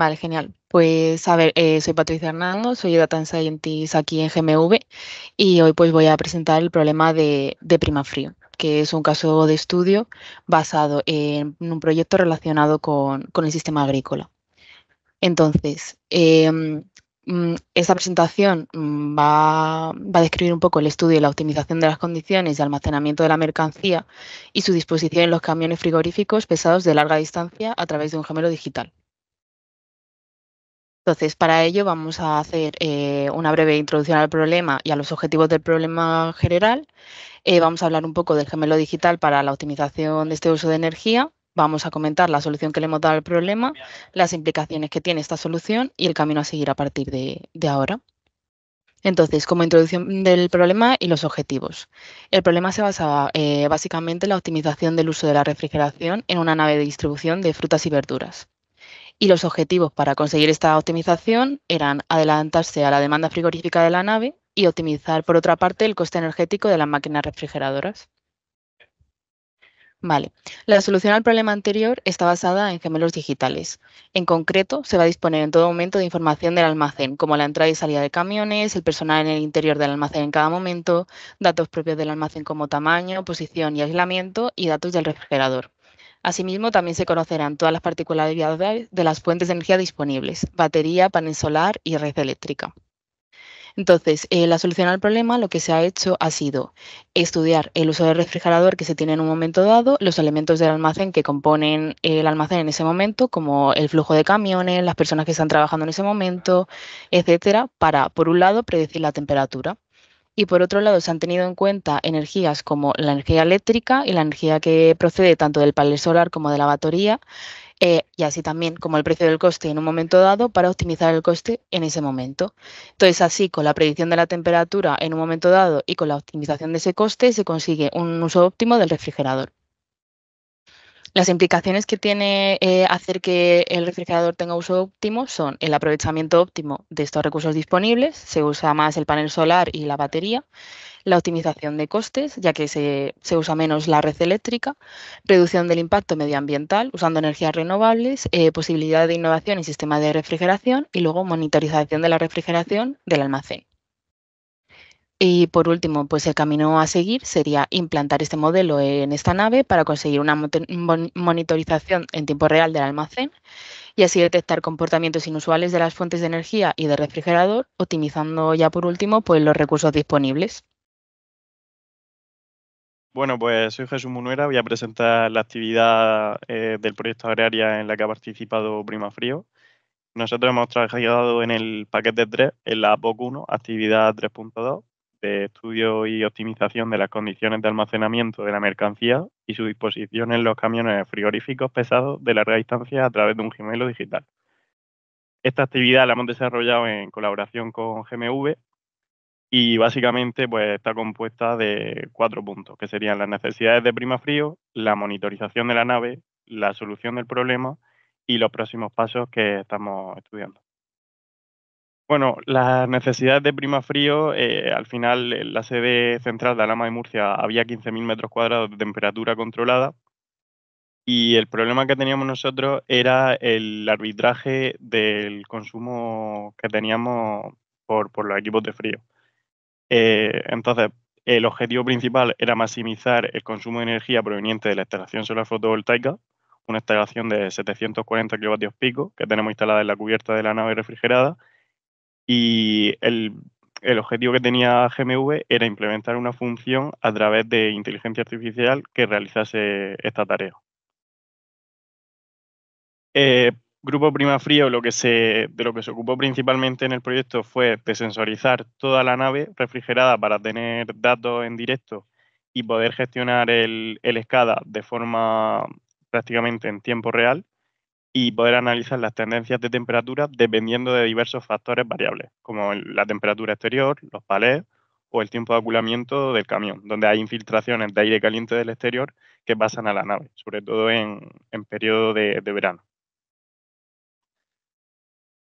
Vale, genial. Pues a ver, eh, soy Patricia Hernando, soy Data Scientist aquí en GMV y hoy pues voy a presentar el problema de, de prima frío, que es un caso de estudio basado en un proyecto relacionado con, el sistema agrícola. Entonces, em, mm, esta presentación mm, va, va, a describir un poco el estudio y la optimización de las condiciones de almacenamiento de la mercancía y su disposición en los camiones frigoríficos pesados de larga distancia a través de un gemelo digital. Entonces, para ello vamos a hacer eh, una breve introducción al problema y a los objetivos del problema general. Eh, vamos a hablar un poco del gemelo digital para la optimización de este uso de energía. Vamos a comentar la solución que le hemos dado al problema, las implicaciones que tiene esta solución y el camino a seguir a partir de, ahora. Entonces, como introducción del problema y los objetivos. El problema se basaba eh, básicamente en la optimización del uso de la refrigeración en una nave de distribución de frutas y verduras. Y los objetivos para conseguir esta optimización eran adelantarse a la demanda frigorífica de la nave y optimizar, por otra parte, el coste energético de las máquinas refrigeradoras. Vale, la solución al problema anterior está basada en gemelos digitales. En concreto, se va a disponer en todo momento de información del almacén, como la entrada y salida de camiones, el personal en el interior del almacén en cada momento, datos propios del almacén como tamaño, posición y aislamiento y datos del refrigerador. Asimismo, también se conocerán todas las particularidades de las fuentes de energía disponibles, batería, panel solar y red eléctrica. Entonces, eh, la solución al problema lo que se ha hecho ha sido estudiar el uso del refrigerador que se tiene en un momento dado, los elementos del almacén que componen el almacén en ese momento, como el flujo de camiones, las personas que están trabajando en ese momento, etcétera, para, por un lado, predecir la temperatura y por otro lado se han tenido en cuenta energías como la energía eléctrica y la energía que procede tanto del panel solar como de la batería eh, y así también como el precio del coste en un momento dado para optimizar el coste en ese momento. Entonces así con la predicción de la temperatura en un momento dado y con la optimización de ese coste se consigue un uso óptimo del refrigerador. Las implicaciones que tiene eh, hacer que el refrigerador tenga uso óptimo son el aprovechamiento óptimo de estos recursos disponibles, se usa más el panel solar y la batería, la optimización de costes, ya que se, usa menos la red eléctrica, reducción del impacto medioambiental usando energías renovables, eh, posibilidad de innovación en sistemas de refrigeración y luego monitorización de la refrigeración del almacén. Y por último, pues el camino a seguir sería implantar este modelo en esta nave para conseguir una monitorización en tiempo real del almacén y así detectar comportamientos inusuales de las fuentes de energía y de refrigerador, optimizando ya por último pues los recursos disponibles. Bueno, pues soy Jesús Munuera, voy a presentar la actividad eh, del proyecto agraria en la que ha participado Prima Frío. Nosotros hemos trabajado en el paquete 3, en la POC 1, actividad 3.2 de estudio y optimización de las condiciones de almacenamiento de la mercancía y su disposición en los camiones frigoríficos pesados de larga distancia a través de un gemelo digital. Esta actividad la hemos desarrollado en colaboración con GMV y básicamente pues, está compuesta de cuatro puntos, que serían las necesidades de prima frío, la monitorización de la nave, la solución del problema y los próximos pasos que estamos estudiando. Bueno, las necesidades de prima frío, eh, al final eh, la sede central de Alama de Murcia había 15.000 metros cuadrados de temperatura controlada y el problema que teníamos nosotros era el arbitraje del consumo que teníamos por, por los equipos de frío. Eh, entonces, el objetivo principal era maximizar el consumo de energía proveniente de la instalación solar fotovoltaica, una instalación de 740 kilovatios pico que tenemos instalada en la cubierta de la nave refrigerada y el, objetivo que tenía GMV era implementar una función a través de inteligencia artificial que realizase esta tarea. Eh, Grupo Prima Frío de lo que se ocupó principalmente en el proyecto fue de sensorizar toda la nave refrigerada para tener datos en directo y poder gestionar el, el SCADA de forma prácticamente en tiempo real y poder analizar las tendencias de temperatura dependiendo de diversos factores variables, como la temperatura exterior, los palés o el tiempo de aculamiento del camión, donde hay infiltraciones de aire caliente del exterior que pasan a la nave, sobre todo en, periodo de, verano.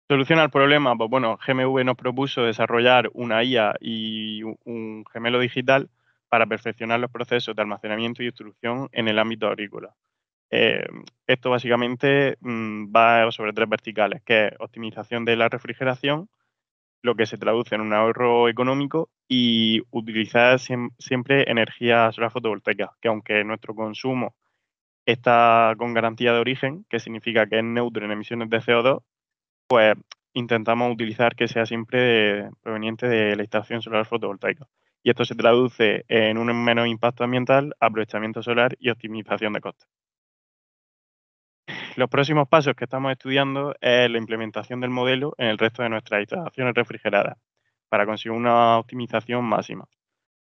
¿Solucionar el problema, pues bueno, GMV nos propuso desarrollar una IA y un gemelo digital para perfeccionar los procesos de almacenamiento y instrucción en el ámbito agrícola eh, esto básicamente mm, va sobre tres verticales, que es optimización de la refrigeración, lo que se traduce en un ahorro económico y utilizar siempre energía solar fotovoltaica, que aunque nuestro consumo está con garantía de origen, que significa que es neutro en emisiones de CO2, pues intentamos utilizar que sea siempre proveniente de la instalación solar fotovoltaica. Y esto se traduce en un menos impacto ambiental, aprovechamiento solar y optimización de costes los próximos pasos que estamos estudiando es la implementación del modelo en el resto de nuestras instalaciones refrigeradas para conseguir una optimización máxima.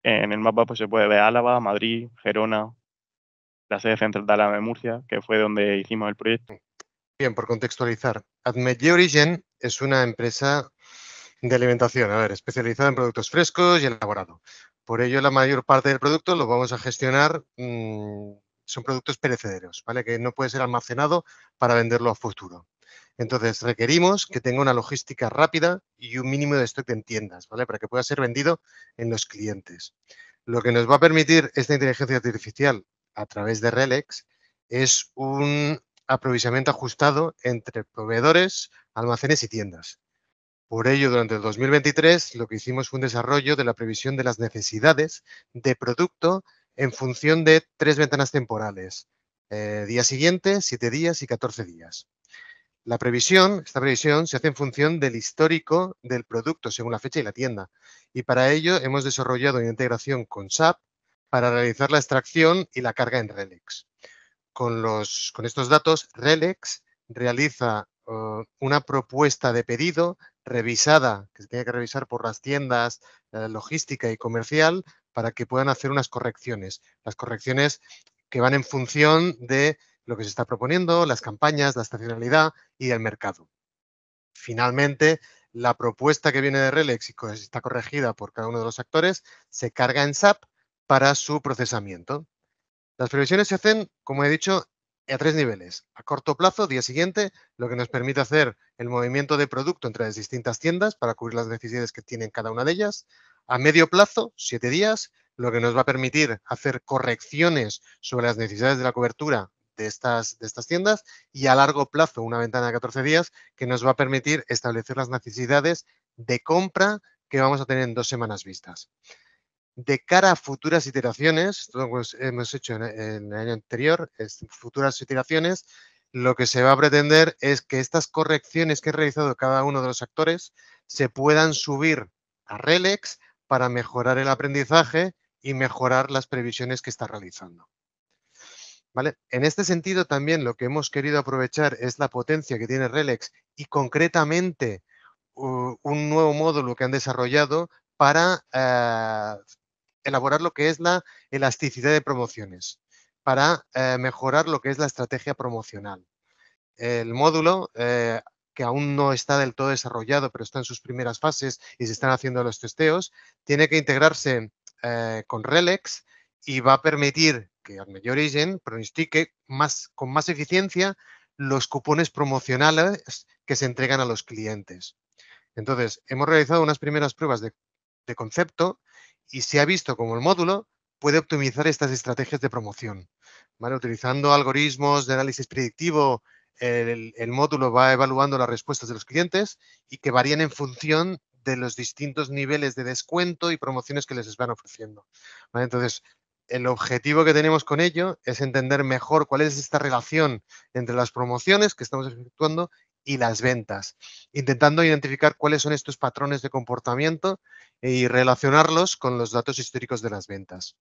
En el mapa pues, se puede ver Álava, Madrid, Gerona, la sede central de Álava de Murcia, que fue donde hicimos el proyecto. Bien, por contextualizar, Admetje Origin es una empresa de alimentación, a ver, especializada en productos frescos y elaborados. Por ello, la mayor parte del producto lo vamos a gestionar mm, son productos perecederos, ¿vale? Que no puede ser almacenado para venderlo a futuro. Entonces, requerimos que tenga una logística rápida y un mínimo de stock en tiendas, ¿vale? Para que pueda ser vendido en los clientes. Lo que nos va a permitir esta inteligencia artificial a través de Relex es un aprovisionamiento ajustado entre proveedores, almacenes y tiendas. Por ello, durante el 2023 lo que hicimos fue un desarrollo de la previsión de las necesidades de producto en función de tres ventanas temporales, eh, día siguiente, siete días y 14 días. La previsión, esta previsión se hace en función del histórico del producto según la fecha y la tienda. Y para ello hemos desarrollado una integración con SAP para realizar la extracción y la carga en Relex. Con, estos datos, Relex realiza eh, una propuesta de pedido revisada, que se tiene que revisar por las tiendas eh, logística y comercial, para que puedan hacer unas correcciones. Las correcciones que van en función de lo que se está proponiendo, las campañas, la estacionalidad y el mercado. Finalmente, la propuesta que viene de Relex y está corregida por cada uno de los actores se carga en SAP para su procesamiento. Las previsiones se hacen, como he dicho, a tres niveles. A corto plazo, día siguiente, lo que nos permite hacer el movimiento de producto entre las distintas tiendas para cubrir las necesidades que tienen cada una de ellas. A medio plazo, siete días, lo que nos va a permitir hacer correcciones sobre las necesidades de la cobertura de estas, estas tiendas y a largo plazo, una ventana de 14 días, que nos va a permitir establecer las necesidades de compra que vamos a tener en dos semanas vistas. De cara a futuras iteraciones, lo hemos hecho en, el año anterior, futuras iteraciones, lo que se va a pretender es que estas correcciones que ha realizado cada uno de los actores se puedan subir a Relex para mejorar el aprendizaje y mejorar las previsiones que está realizando. En este sentido, también lo que hemos querido aprovechar es la potencia que tiene Relex y concretamente un nuevo módulo que han desarrollado para eh, elaborar lo que es la elasticidad de promociones, para eh, mejorar lo que es la estrategia promocional. El módulo eh, que aún no está del todo desarrollado, pero está en sus primeras fases y se están haciendo los testeos, tiene que integrarse eh, con Relex y va a permitir que Admedio Origin pronostique más, con más eficiencia los cupones promocionales que se entregan a los clientes. Entonces, hemos realizado unas primeras pruebas de, concepto y se ha visto como el módulo puede optimizar estas estrategias de promoción, utilizando algoritmos de análisis predictivo el, módulo va evaluando las respuestas de los clientes y que varían en función de los distintos niveles de descuento y promociones que les van ofreciendo. Entonces, el objetivo que tenemos con ello es entender mejor cuál es esta relación entre las promociones que estamos efectuando y las ventas, intentando identificar cuáles son estos patrones de comportamiento y relacionarlos con los datos históricos de las ventas.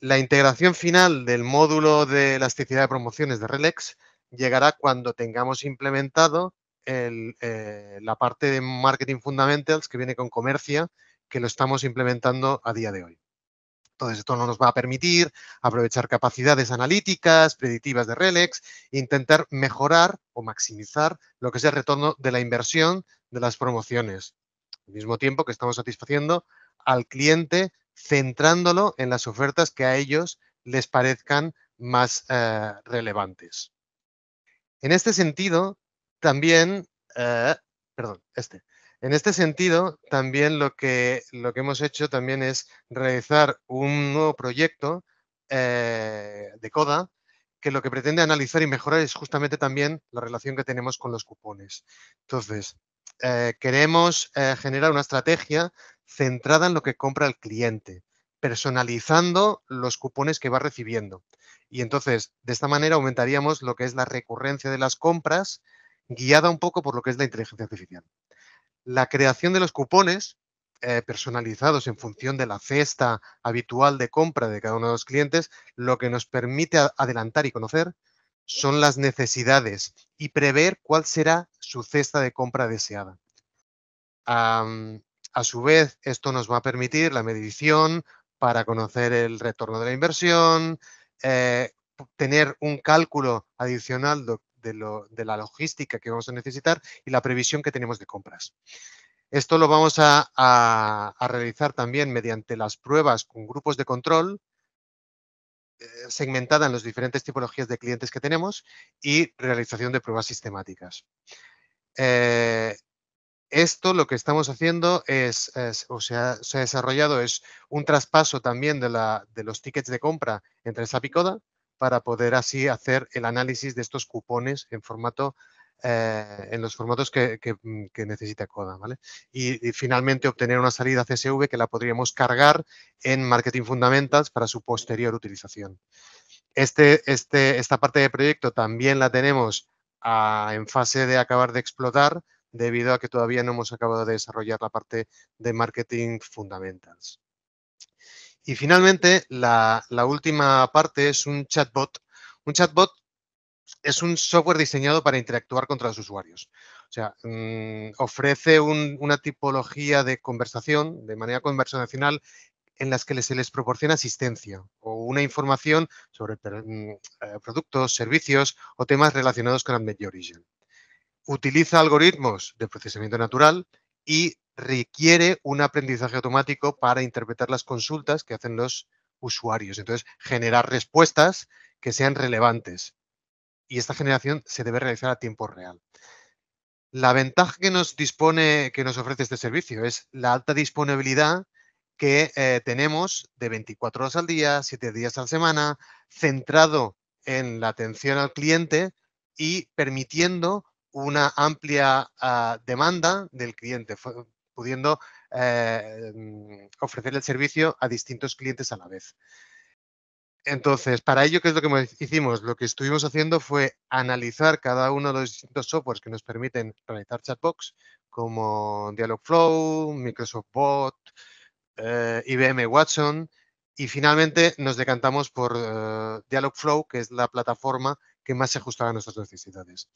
La integración final del módulo de elasticidad de promociones de RELEX llegará cuando tengamos implementado eh, la parte de Marketing Fundamentals que viene con Comercia, que lo estamos implementando a día de hoy. Entonces, esto no nos va a permitir aprovechar capacidades analíticas, predictivas de Relex, intentar mejorar o maximizar lo que es el retorno de la inversión de las promociones. Al mismo tiempo que estamos satisfaciendo al cliente centrándolo en las ofertas que a ellos les parezcan más eh, relevantes. En este sentido, también, eh, perdón, este. En este sentido, también lo que, lo que hemos hecho también es realizar un nuevo proyecto eh, de CODA que lo que pretende analizar y mejorar es justamente también la relación que tenemos con los cupones. Entonces, eh, queremos generar una estrategia centrada en lo que compra el cliente, personalizando los cupones que va recibiendo. Y entonces, de esta manera aumentaríamos lo que es la recurrencia de las compras, guiada un poco por lo que es la inteligencia artificial. La creación de los cupones eh, personalizados en función de la cesta habitual de compra de cada uno de los clientes, lo que nos permite adelantar y conocer son las necesidades y prever cuál será su cesta de compra deseada. a su vez, esto nos va a permitir la medición, para conocer el retorno de la inversión, eh, tener un cálculo adicional de, la logística que vamos a necesitar y la previsión que tenemos de compras. Esto lo vamos a, realizar también mediante las pruebas con grupos de control eh, segmentada en las diferentes tipologías de clientes que tenemos y realización de pruebas sistemáticas. Eh, esto lo que estamos haciendo es, o sea, se ha desarrollado es un traspaso también de, los tickets de compra entre SAP y Coda para poder así hacer el análisis de estos cupones en formato eh, en los formatos que, mm, necesita Coda, Y, finalmente obtener una salida CSV que la podríamos cargar en Marketing Fundamentals para su posterior utilización. Este, este, esta parte del proyecto también la tenemos en fase de acabar de explotar debido a que todavía no hemos acabado de desarrollar la parte de marketing fundamentals. Y finalmente, la, última parte es un chatbot. Un chatbot es un software diseñado para interactuar contra los usuarios. O sea, mm, ofrece una tipología de conversación, de manera conversacional, en las que se les proporciona asistencia o una información sobre mm, eh, productos, servicios o temas relacionados con medio Origin utiliza algoritmos de procesamiento natural y requiere un aprendizaje automático para interpretar las consultas que hacen los usuarios. Entonces, generar respuestas que sean relevantes. Y esta generación se debe realizar a tiempo real. La ventaja que nos dispone, que nos ofrece este servicio es la alta disponibilidad que eh, tenemos de 24 horas al día, 7 días a la semana, centrado en la atención al cliente y permitiendo una amplia ah, demanda del cliente, pudiendo eh, mm, ofrecer el servicio a distintos clientes a la vez. Entonces, para ello, ¿qué es lo que hicimos? Lo que estuvimos haciendo fue analizar cada uno de los distintos softwares que nos permiten realizar chatbox, como Dialogflow, Microsoft Bot, eh, IBM Watson, y finalmente nos decantamos por eh, Dialogflow, que es la plataforma que más se ajustaban a nuestras necesidades.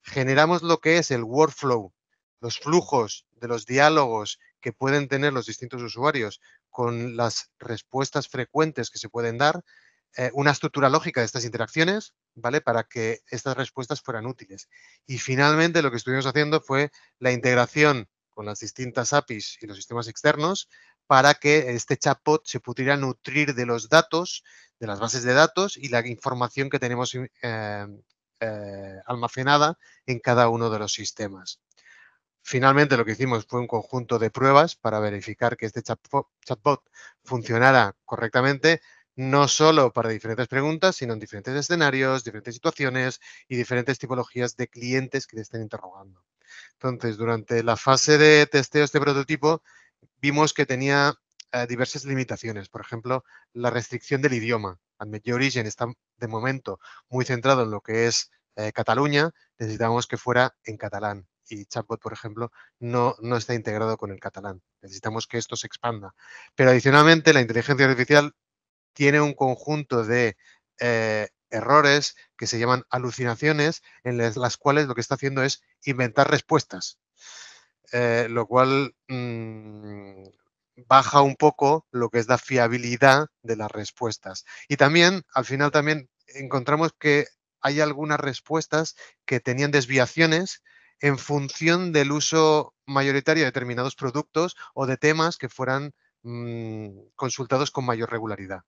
Generamos lo que es el workflow, los flujos de los diálogos que pueden tener los distintos usuarios con las respuestas frecuentes que se pueden dar, eh, una estructura lógica de estas interacciones, ¿vale? Para que estas respuestas fueran útiles. Y finalmente lo que estuvimos haciendo fue la integración con las distintas APIs y los sistemas externos para que este chatbot se pudiera nutrir de los datos, de las bases de datos y la información que tenemos eh, em, eh, almacenada en cada uno de los sistemas. Finalmente, lo que hicimos fue un conjunto de pruebas para verificar que este chatbot funcionara correctamente, no solo para diferentes preguntas, sino en diferentes escenarios, diferentes situaciones y diferentes tipologías de clientes que te estén interrogando. Entonces, durante la fase de testeo de este prototipo, vimos que tenía eh, diversas limitaciones. Por ejemplo, la restricción del idioma. Admit origen está de momento muy centrado en lo que es eh, Cataluña. Necesitamos que fuera en catalán. Y Chatbot, por ejemplo, no, no está integrado con el catalán. Necesitamos que esto se expanda. Pero adicionalmente, la inteligencia artificial tiene un conjunto de eh, errores que se llaman alucinaciones, en las cuales lo que está haciendo es inventar respuestas. Eh, lo cual mm, baja un poco lo que es la fiabilidad de las respuestas. Y también, al final también encontramos que hay algunas respuestas que tenían desviaciones en función del uso mayoritario de determinados productos o de temas que fueran mm, consultados con mayor regularidad.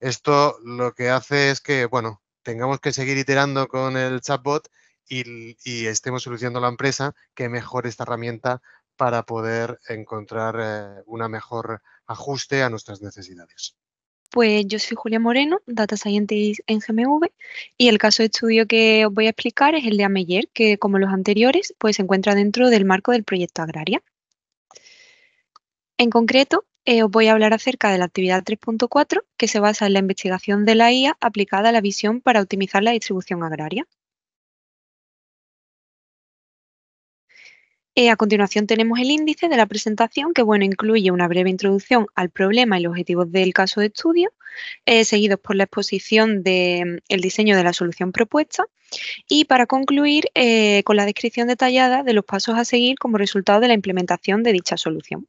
Esto lo que hace es que, bueno, tengamos que seguir iterando con el chatbot y, estemos solucionando la empresa, que mejore esta herramienta para poder encontrar un eh, una mejor ajuste a nuestras necesidades. Pues yo soy Julia Moreno, Data Scientist en GMV, y el caso de estudio que os voy a explicar es el de Ameyer, que como los anteriores, pues se encuentra dentro del marco del proyecto Agraria. En concreto, eh, os voy a hablar acerca de la actividad 3.4, que se basa en la investigación de la IA aplicada a la visión para optimizar la distribución agraria. Eh, a continuación tenemos el índice de la presentación que bueno, incluye una breve introducción al problema y los objetivos del caso de estudio, eh, seguidos por la exposición del mm, diseño de la solución propuesta y para concluir eh, con la descripción detallada de los pasos a seguir como resultado de la implementación de dicha solución.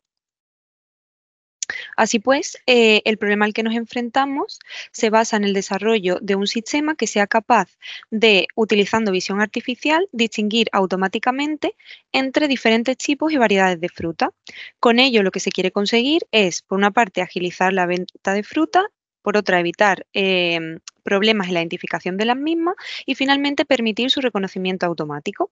Así pues, eh, el problema al que nos enfrentamos se basa en el desarrollo de un sistema que sea capaz de, utilizando visión artificial, distinguir automáticamente entre diferentes tipos y variedades de fruta. Con ello, lo que se quiere conseguir es, por una parte, agilizar la venta de fruta por otra evitar em, problemas en la identificación de las mismas y finalmente permitir su reconocimiento automático.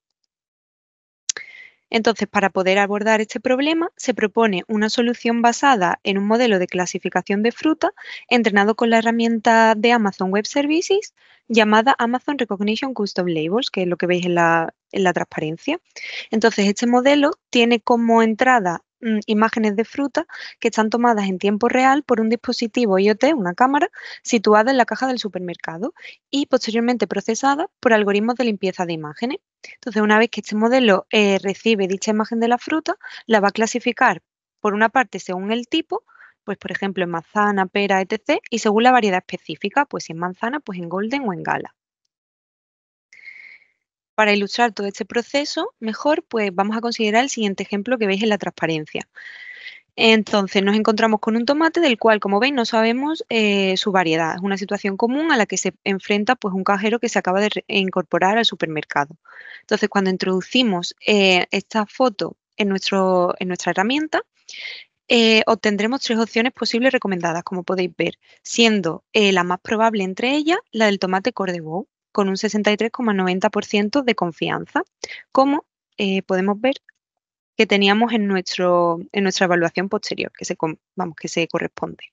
Entonces, para poder abordar este problema, se propone una solución basada en un modelo de clasificación de fruta entrenado con la herramienta de Amazon Web Services llamada Amazon Recognition Custom Labels, que es lo que veis en la, la transparencia. Entonces, este modelo tiene como entrada Mm, imágenes de fruta que están tomadas en tiempo real por un dispositivo IoT, una cámara, situada en la caja del supermercado y posteriormente procesada por algoritmos de limpieza de imágenes. Entonces, una vez que este modelo eh, recibe dicha imagen de la fruta, la va a clasificar por una parte según el tipo, pues por ejemplo en manzana, pera, etc. Y según la variedad específica, pues si es manzana, pues en golden o en gala. Para ilustrar todo este proceso mejor, pues vamos a considerar el siguiente ejemplo que veis en la transparencia. Entonces nos encontramos con un tomate del cual, como veis, no sabemos eh, su variedad. Es una situación común a la que se enfrenta pues, un cajero que se acaba de incorporar al supermercado. Entonces, cuando introducimos eh, esta foto en, nuestro, en nuestra herramienta, eh, obtendremos tres opciones posibles recomendadas, como podéis ver, siendo la más probable entre ellas la del tomate cordebou con un 63,90% de confianza, como eh, podemos ver que teníamos en, nuestro, en nuestra evaluación posterior, que se, vamos, que se corresponde.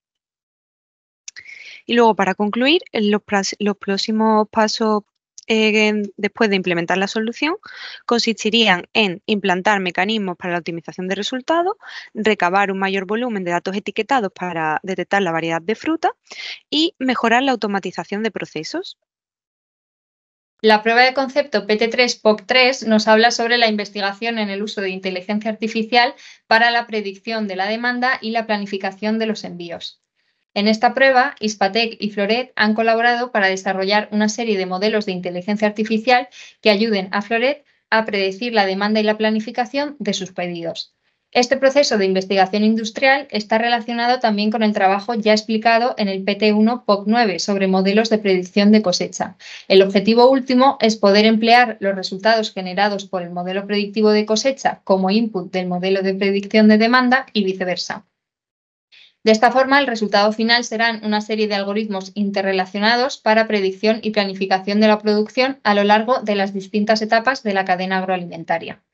Y luego, para concluir, los, los próximos pasos eh, después de implementar la solución consistirían en implantar mecanismos para la optimización de resultados, recabar un mayor volumen de datos etiquetados para detectar la variedad de fruta y mejorar la automatización de procesos, la prueba de concepto PT3-POC3 nos habla sobre la investigación en el uso de inteligencia artificial para la predicción de la demanda y la planificación de los envíos. En esta prueba, Ispatec y Floret han colaborado para desarrollar una serie de modelos de inteligencia artificial que ayuden a Floret a predecir la demanda y la planificación de sus pedidos. Este proceso de investigación industrial está relacionado también con el trabajo ya explicado en el PT1 POC9 sobre modelos de predicción de cosecha. El objetivo último es poder emplear los resultados generados por el modelo predictivo de cosecha como input del modelo de predicción de demanda y viceversa. De esta forma, el resultado final serán una serie de algoritmos interrelacionados para predicción y planificación de la producción a lo largo de las distintas etapas de la cadena agroalimentaria.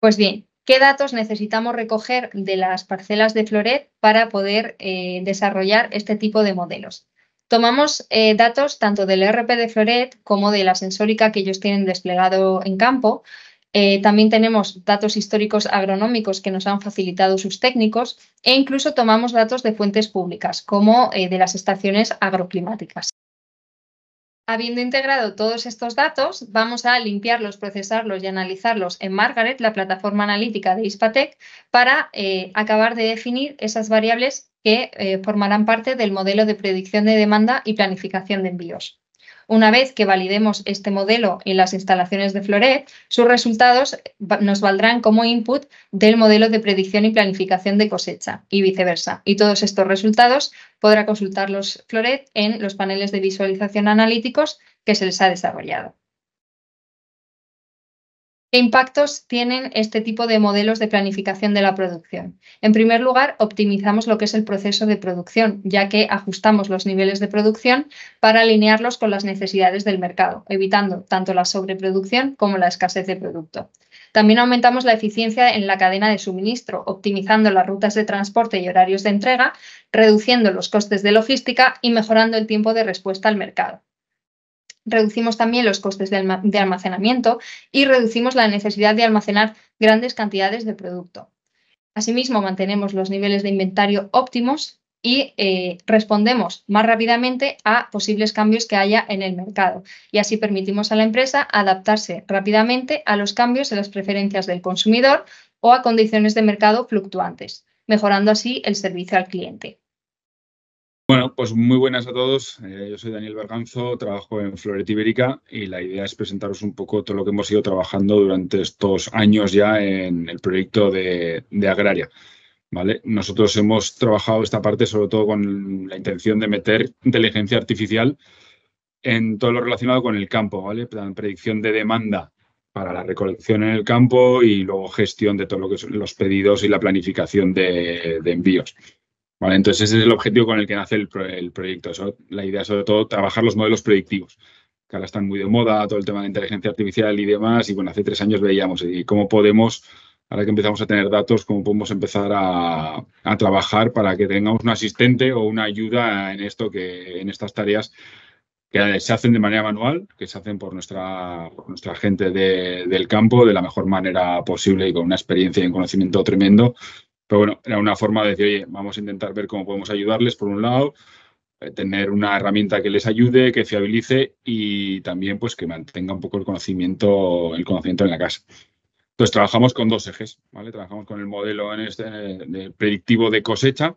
Pues bien, ¿qué datos necesitamos recoger de las parcelas de Floret para poder eh, desarrollar este tipo de modelos? Tomamos eh, datos tanto del e RP de Floret como de la sensórica que ellos tienen desplegado en campo. Eh, también tenemos datos históricos agronómicos que nos han facilitado sus técnicos e incluso tomamos datos de fuentes públicas como de las estaciones agroclimáticas. Habiendo integrado todos estos datos, vamos a limpiarlos, procesarlos y analizarlos en Margaret, la plataforma analítica de Ispatec, para eh, acabar de definir esas variables que eh, formarán parte del modelo de predicción de demanda y planificación de envíos. Una vez que validemos este modelo en las instalaciones de Floret, sus resultados nos valdrán como input del modelo de predicción y planificación de cosecha y viceversa. Y todos estos resultados podrá consultarlos Floret en los paneles de visualización analíticos que se les ha desarrollado. ¿Qué impactos tienen este tipo de modelos de planificación de la producción? En primer lugar, optimizamos lo que es el proceso de producción, ya que ajustamos los niveles de producción para alinearlos con las necesidades del mercado, evitando tanto la sobreproducción como la escasez de producto. También aumentamos la eficiencia en la cadena de suministro, optimizando las rutas de transporte y horarios de entrega, reduciendo los costes de logística y mejorando el tiempo de respuesta al mercado reducimos también los costes de almacenamiento y reducimos la necesidad de almacenar grandes cantidades de producto. Asimismo, mantenemos los niveles de inventario óptimos y eh, respondemos más rápidamente a posibles cambios que haya en el mercado. Y así permitimos a la empresa adaptarse rápidamente a los cambios en las preferencias del consumidor o a condiciones de mercado fluctuantes, mejorando así el servicio al cliente. Bueno, pues muy buenas a todos. Eh, yo soy Daniel Berganzo, trabajo en Floret Ibérica y la idea es presentaros un poco todo lo que hemos ido trabajando durante estos años ya en el proyecto de, Agraria. ¿vale? Nosotros hemos trabajado esta parte sobre todo con la intención de meter inteligencia artificial en todo lo relacionado con el campo, ¿vale? Predicción de demanda para la recolección en el campo y luego gestión de todo lo que son los pedidos y la planificación de envíos entonces ese es el objetivo con el que nace el, proyecto. Eso, la idea sobre todo trabajar los modelos predictivos, que ahora están muy de moda, todo el tema de inteligencia artificial y demás. Y bueno, hace tres años veíamos eh, cómo podemos, ahora que empezamos a tener datos, cómo podemos empezar a, trabajar para que tengamos un asistente o una ayuda en esto que, en estas tareas que se hacen de manera manual, que se hacen por nuestra, gente del campo de la mejor manera posible y con una experiencia y un conocimiento tremendo pero bueno, era una forma de decir, oye, vamos a intentar ver cómo podemos ayudarles, por un lado, eh, tener una herramienta que les ayude, que fiabilice y también pues que mantenga un poco el conocimiento, el conocimiento en la casa. Entonces trabajamos con dos ejes, ¿vale? Trabajamos con el modelo en este, de predictivo de cosecha,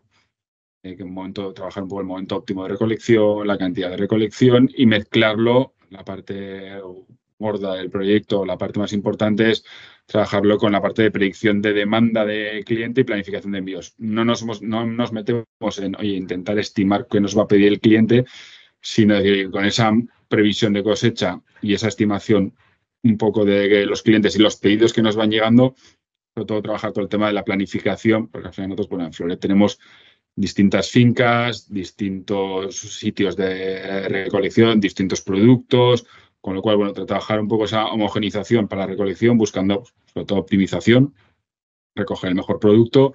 eh, que en un momento trabajar un poco el momento óptimo de recolección, la cantidad de recolección y mezclarlo, la parte gorda del proyecto, la parte más importante es trabajarlo con la parte de predicción de demanda de cliente y planificación de envíos. No nos, metemos en intentar estimar qué nos va a pedir el cliente, sino con esa previsión de cosecha y esa estimación un poco de los clientes y los pedidos que nos van llegando, sobre todo trabajar con el tema de la planificación, porque al final nosotros, bueno, en Floret tenemos distintas fincas, distintos sitios de recolección, distintos productos, con lo cual, bueno, trabajar un poco esa homogenización para la recolección, buscando sobre todo optimización, recoger el mejor producto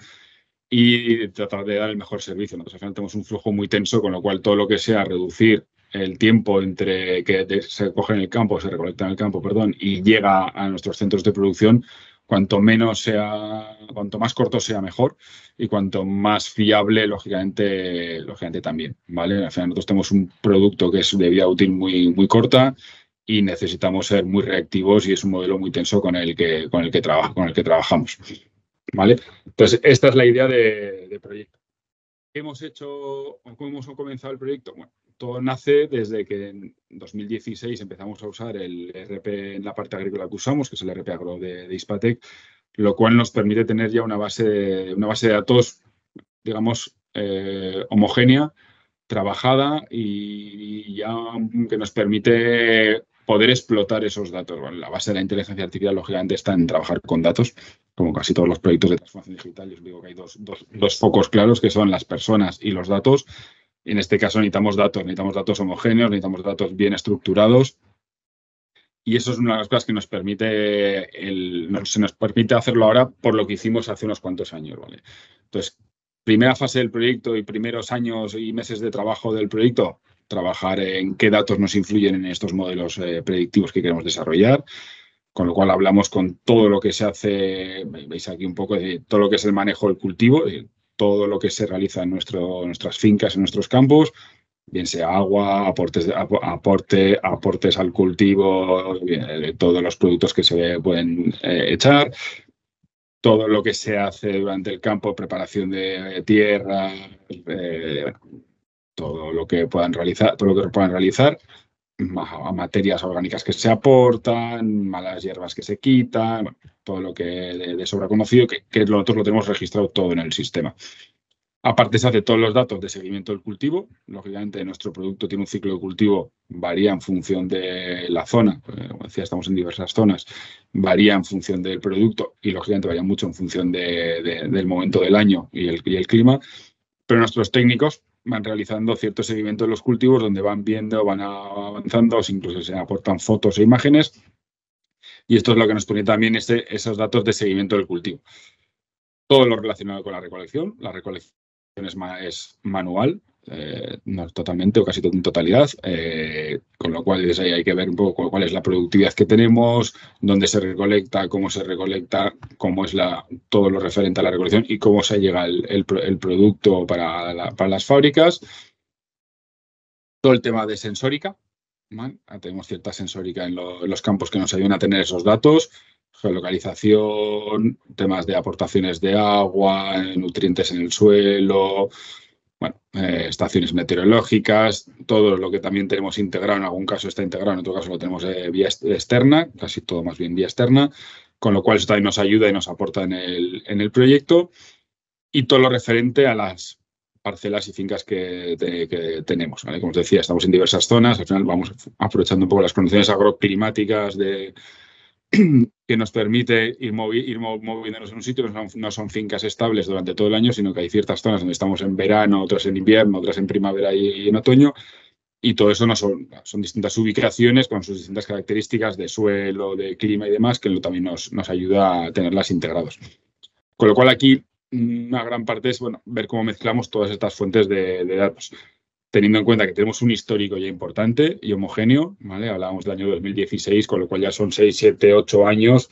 y tratar de dar el mejor servicio. Nosotros pues al final tenemos un flujo muy tenso, con lo cual todo lo que sea reducir el tiempo entre que se recoge en el campo, se recolecta en el campo, perdón, y llega a nuestros centros de producción, cuanto menos sea, cuanto más corto sea mejor y cuanto más fiable, lógicamente, lógicamente también, ¿vale? Al final nosotros tenemos un producto que es de vida útil muy, muy corta, y necesitamos ser muy reactivos y es un modelo muy tenso con el que, con el que, con el que trabajamos. ¿Vale? Entonces, esta es la idea de, proyecto. ¿Qué hemos hecho cómo hemos comenzado el proyecto? Bueno, todo nace desde que en 2016 empezamos a usar el e RP en la parte agrícola que usamos, que es el e RP Agro de, de Ispatec, lo cual nos permite tener ya una base de, una base de datos, digamos, eh, homogénea, trabajada y ya que nos permite poder explotar esos datos. la base de la inteligencia artificial, lógicamente, está en trabajar con datos, como casi todos los proyectos de transformación digital. Yo os digo que hay dos, focos claros, que son las personas y los datos. En este caso necesitamos datos, necesitamos datos homogéneos, necesitamos datos bien estructurados y eso es una de las cosas que nos permite, se nos permite hacerlo ahora por lo que hicimos hace unos cuantos años, ¿vale? Entonces, primera fase del proyecto y primeros años y meses de trabajo del proyecto, trabajar en qué datos nos influyen en estos modelos eh, predictivos que queremos desarrollar. Con lo cual hablamos con todo lo que se hace, veis aquí un poco, de todo lo que es el manejo del cultivo, todo lo que se realiza en nuestro, nuestras fincas, en nuestros campos, bien sea agua, aportes, aporte, aportes al cultivo, todos los productos que se pueden eh, echar, todo lo que se hace durante el campo, preparación de tierra, eh, todo lo que puedan realizar, todo lo que puedan realizar, materias orgánicas que se aportan, malas hierbas que se quitan, todo lo que de, sobra conocido, que, nosotros lo tenemos registrado todo en el sistema. Aparte se hace todos los datos de seguimiento del cultivo. Lógicamente nuestro producto tiene un ciclo de cultivo, varía en función de la zona. Eh, como decía, estamos en diversas zonas. Varía en función del producto y lógicamente varía mucho en función del momento del año y el clima. Pero nuestros técnicos van realizando ciertos seguimientos de los cultivos donde van viendo, van avanzando, incluso se aportan fotos e imágenes. Y esto es lo que nos pone también este, esos datos de seguimiento del cultivo. Todo lo relacionado con la recolección. La recolección es manual, eh, no totalmente o casi en totalidad, eh, con lo cual ahí hay que ver un poco cuál es la productividad que tenemos, dónde se recolecta, cómo se recolecta, cómo es la, todo lo referente a la recolección y cómo se llega el, producto para, las fábricas. Todo el tema de sensórica, ah, tenemos cierta sensórica en, en los campos que nos ayudan a tener esos datos geolocalización, temas de aportaciones de agua, nutrientes en el suelo, bueno, eh, estaciones meteorológicas, todo lo que también tenemos integrado, en algún caso está integrado, en otro caso lo tenemos eh, vía externa, casi todo más bien vía externa, con lo cual eso también nos ayuda y nos aporta en el, en el proyecto. Y todo lo referente a las parcelas y fincas que, tenemos. Como os decía, estamos en diversas zonas, al final vamos aprovechando un poco las condiciones agroclimáticas de, que nos permite ir, moviéndonos en un sitio, no son, fincas estables durante todo el año, sino que hay ciertas zonas donde estamos en verano, otras en invierno, otras en primavera y, en otoño, y todo eso no son, son distintas ubicaciones con sus distintas características de suelo, de clima y demás, que también nos, ayuda a tenerlas integrados. Con lo cual aquí una gran parte es bueno, ver cómo mezclamos todas estas fuentes de datos teniendo en cuenta que tenemos un histórico ya importante y homogéneo, ¿vale? Hablábamos del año 2016, con lo cual ya son 6, 7, 8 años,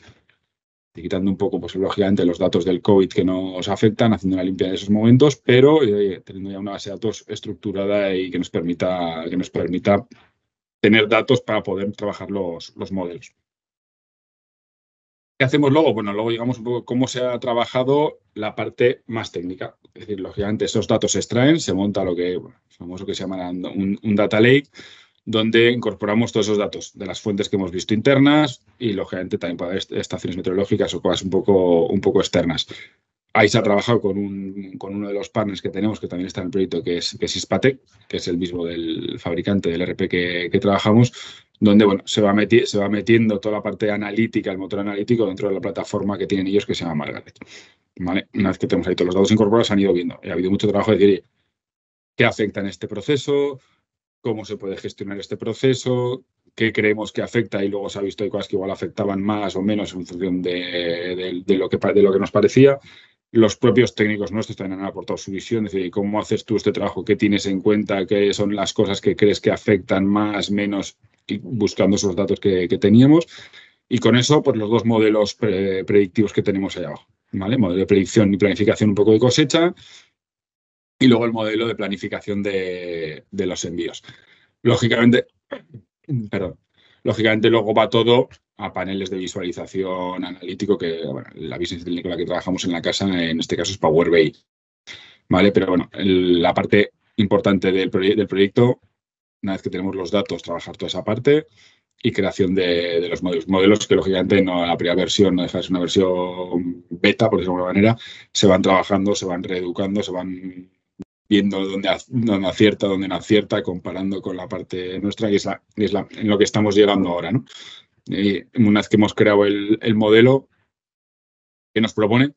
y quitando un poco, pues lógicamente, los datos del COVID que nos afectan, haciendo una limpia de esos momentos, pero eh, teniendo ya una base de datos estructurada y que nos permita, que nos permita tener datos para poder trabajar los, los modelos. ¿Qué hacemos luego? Bueno, luego llegamos un poco cómo se ha trabajado la parte más técnica. Es decir, lógicamente esos datos se extraen, se monta lo que, bueno, famoso que se llama un, data lake, donde incorporamos todos esos datos de las fuentes que hemos visto internas y lógicamente también para estaciones meteorológicas o cosas un poco externas. Ahí se ha trabajado con, uno de los partners que tenemos, que también está en el proyecto, que es, que Ispatec, que es el mismo del fabricante del RP que, trabajamos, donde bueno, se, va se va metiendo toda la parte analítica, el motor analítico, dentro de la plataforma que tienen ellos que se llama Margaret. ¿Vale? Una vez que tenemos ahí todos los datos incorporados, han ido viendo. Ha habido mucho trabajo de decir, ¿qué afecta en este proceso? ¿Cómo se puede gestionar este proceso? ¿Qué creemos que afecta? Y luego se ha visto hay cosas que igual afectaban más o menos en función lo, que, de lo que nos parecía los propios técnicos nuestros también han aportado su visión, es decir, ¿cómo haces tú este trabajo? ¿Qué tienes en cuenta? ¿Qué son las cosas que crees que afectan más, menos? buscando esos datos que, teníamos. Y con eso, pues los dos modelos predictivos que tenemos ahí abajo, ¿vale? Modelo de predicción y planificación un poco de cosecha y luego el modelo de planificación de, de los envíos. Lógicamente, perdón, lógicamente luego va todo a paneles de visualización analítico, que la business técnica la que trabajamos en la casa, en este caso es Power BI. ¿Vale? Pero bueno, la parte importante del, del, proyecto, una vez que tenemos los datos, trabajar toda esa parte y creación de, los modelos. Modelos que, lógicamente, no la primera versión no deja de una versión beta, por decirlo de alguna manera, se van trabajando, se van reeducando, se van viendo dónde, dónde acierta, dónde no acierta, comparando con la parte nuestra, y es, la, es la, en lo que estamos llegando ahora, ¿no? Eh, una vez que hemos creado el, modelo que nos propone,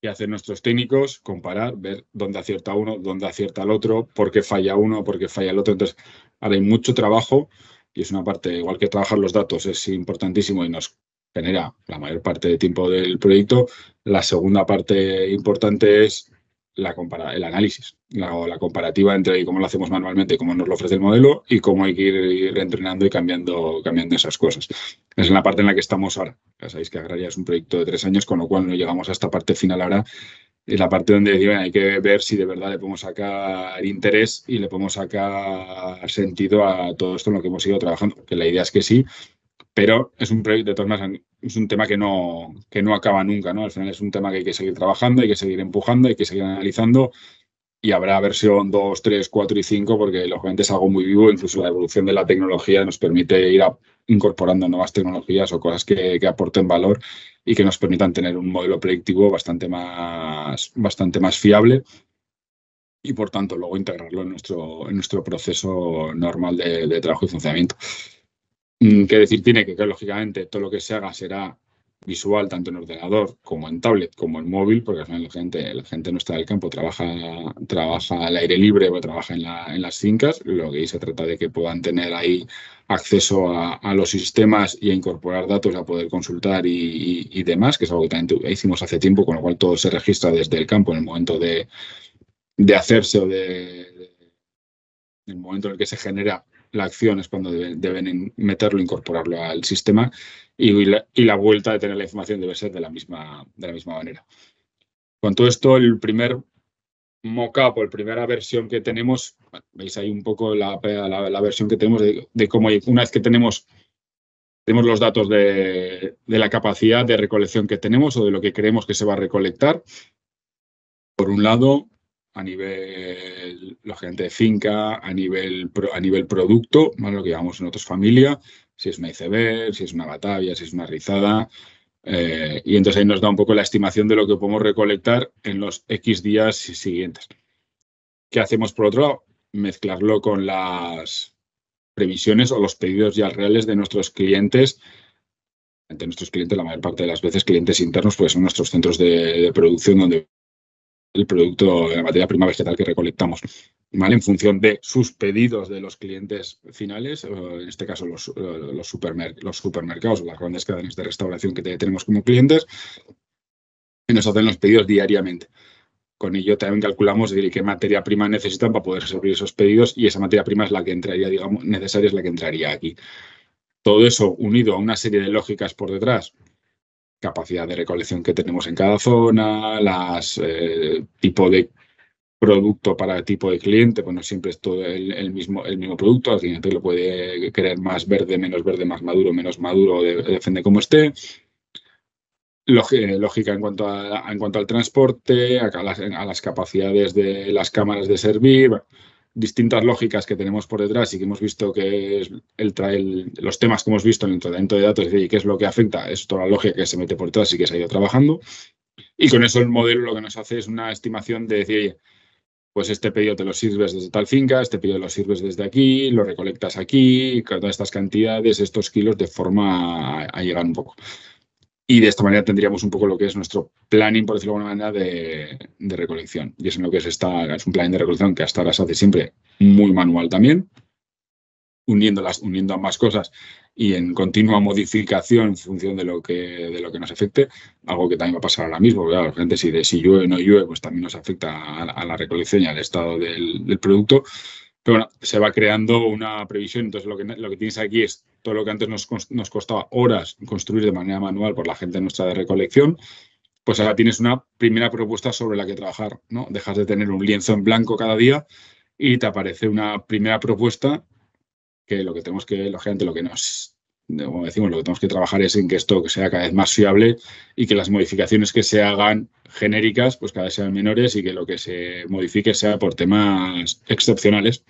que hacen nuestros técnicos, comparar, ver dónde acierta uno, dónde acierta el otro, por qué falla uno, por qué falla el otro. Entonces, ahora hay mucho trabajo y es una parte, igual que trabajar los datos, es importantísimo y nos genera la mayor parte de tiempo del proyecto. La segunda parte importante es la compara el análisis, la, comparativa entre cómo lo hacemos manualmente, cómo nos lo ofrece el modelo y cómo hay que ir, entrenando y cambiando, cambiando esas cosas. Es la parte en la que estamos ahora. Ya sabéis que Agraria es un proyecto de tres años, con lo cual no llegamos a esta parte final ahora. Es la parte donde hay que ver si de verdad le podemos sacar interés y le podemos sacar sentido a todo esto en lo que hemos ido trabajando, porque la idea es que sí, pero es un proyecto, de todas maneras, es un tema que no, que no acaba nunca, ¿no? Al final es un tema que hay que seguir trabajando, hay que seguir empujando, hay que seguir analizando y habrá versión 2, 3, 4 y 5 porque lógicamente es algo muy vivo, incluso la evolución de la tecnología nos permite ir incorporando nuevas tecnologías o cosas que, aporten valor y que nos permitan tener un modelo predictivo bastante más, bastante más fiable y por tanto luego integrarlo en nuestro, en nuestro proceso normal de, de trabajo y funcionamiento. Mm, que decir tiene que, que, lógicamente, todo lo que se haga será visual, tanto en ordenador como en tablet, como en móvil, porque al final la gente, no está del campo, trabaja, trabaja al aire libre o trabaja en, las fincas, lo que se trata de que puedan tener ahí acceso a, los sistemas y a incorporar datos, a poder consultar y, demás, que es algo que también hicimos hace tiempo, con lo cual todo se registra desde el campo en el momento de, hacerse o en el momento en el que se genera la acción es cuando deben, meterlo, incorporarlo al sistema y la, vuelta de tener la información debe ser de la misma, de la misma manera. Con todo esto, el primer mockup o la primera versión que tenemos, veis ahí un poco la, la, versión que tenemos de, cómo una vez que tenemos tenemos los datos de, de, la capacidad de recolección que tenemos o de lo que creemos que se va a recolectar. Por un lado, a nivel, los de finca, a nivel, a nivel producto, lo que llamamos otros familia, si es una iceberg, si es una batavia, si es una rizada. Eh, y entonces ahí nos da un poco la estimación de lo que podemos recolectar en los X días siguientes. ¿Qué hacemos por otro lado? Mezclarlo con las previsiones o los pedidos ya reales de nuestros clientes. Entre nuestros clientes, la mayor parte de las veces, clientes internos, pues son nuestros centros de producción donde el producto, la materia prima vegetal que recolectamos. En función de sus pedidos de los clientes finales, en este caso eh, los, supermercados o las grandes cadenas de restauración que tenemos como clientes, y nos hacen los pedidos diariamente. Con ello también calculamos decir, qué materia prima necesitan para poder servir esos pedidos y esa materia prima es la que entraría, digamos, necesaria es la que entraría aquí. Todo eso unido a una serie de lógicas por detrás, capacidad de recolección que tenemos en cada zona, las eh, tipo de producto para tipo de cliente, pues no siempre es todo el, mismo, el mismo producto, el cliente lo puede querer más verde, menos verde, más maduro, menos maduro, depende como esté. Eh, lógica en cuanto, en cuanto al transporte, a las, capacidades de las cámaras de servir distintas lógicas que tenemos por detrás y que hemos visto que es el, el los temas que hemos visto en el tratamiento de datos y qué es lo que afecta, es toda la lógica que se mete por detrás y que se ha ido trabajando. Y con eso el modelo lo que nos hace es una estimación de decir, pues este pedido te lo sirves desde tal finca, este pedido lo sirves desde aquí, lo recolectas aquí, todas estas cantidades, estos kilos, de forma a llegar un poco. Y de esta manera tendríamos un poco lo que es nuestro planning, por decirlo de alguna manera, de, recolección. Y es lo que es, es un planning de recolección que hasta ahora se hace siempre muy manual también, uniendo, las, uniendo ambas cosas y en continua modificación en función de lo que, de lo que nos afecte, algo que también va a pasar ahora mismo, porque claro, gente si de si llueve o no llueve, pues también nos afecta a, la recolección y al estado del producto. Pero bueno, se va creando una previsión. Entonces, lo que, lo que tienes aquí es todo lo que antes nos, costaba horas construir de manera manual por la gente nuestra de recolección, pues ahora tienes una primera propuesta sobre la que trabajar, ¿no? Dejas de tener un lienzo en blanco cada día y te aparece una primera propuesta que lo que tenemos que, lógicamente, lo que nos como decimos, lo que tenemos que trabajar es en que esto sea cada vez más fiable y que las modificaciones que se hagan genéricas, pues cada vez sean menores y que lo que se modifique sea por temas excepcionales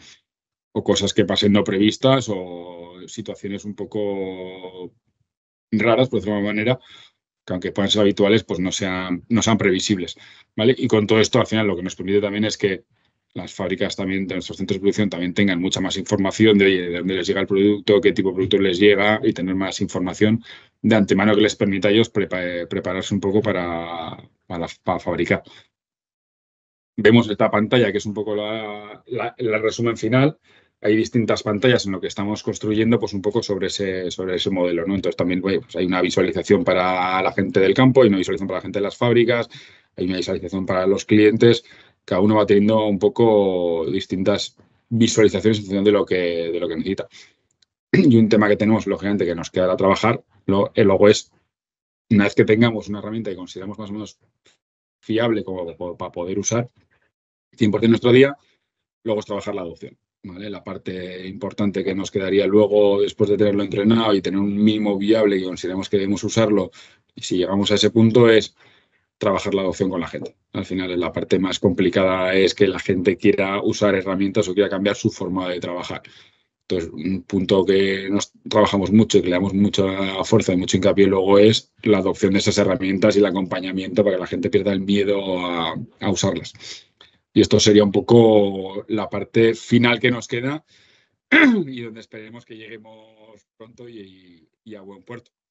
o cosas que pasen no previstas o situaciones un poco raras, por decirlo de alguna manera, que aunque puedan ser habituales, pues no sean, no sean previsibles. ¿vale? Y con todo esto, al final, lo que nos permite también es que las fábricas también, de nuestros centros de producción también tengan mucha más información de, dónde les llega el producto, qué tipo de producto les llega y tener más información de antemano que les permita a ellos eh, prepararse un poco para, para, fabricar. Vemos esta pantalla que es un poco la, resumen final. Hay distintas pantallas en lo que estamos construyendo, pues un poco sobre ese, sobre ese modelo, ¿no? Entonces también pues, hay una visualización para la gente del campo, hay una visualización para la gente de las fábricas, hay una visualización para los clientes cada uno va teniendo un poco distintas visualizaciones en función de lo que, de lo que necesita. Y un tema que tenemos, lógicamente, que nos quedará trabajar, eh, luego es, una vez que tengamos una herramienta que consideramos más o menos fiable como, para poder usar 100% de nuestro día, luego es trabajar la adopción. ¿vale? La parte importante que nos quedaría luego, después de tenerlo entrenado y tener un mínimo viable que consideremos que debemos usarlo, si llegamos a ese punto, es trabajar la adopción con la gente. Al final, la parte más complicada es que la gente quiera usar herramientas o quiera cambiar su forma de trabajar. Entonces, un punto que nos trabajamos mucho y que le damos mucha fuerza y mucho hincapié luego es la adopción de esas herramientas y el acompañamiento para que la gente pierda el miedo a, usarlas. Y esto sería un poco la parte final que nos queda y donde esperemos que lleguemos pronto y a buen puerto.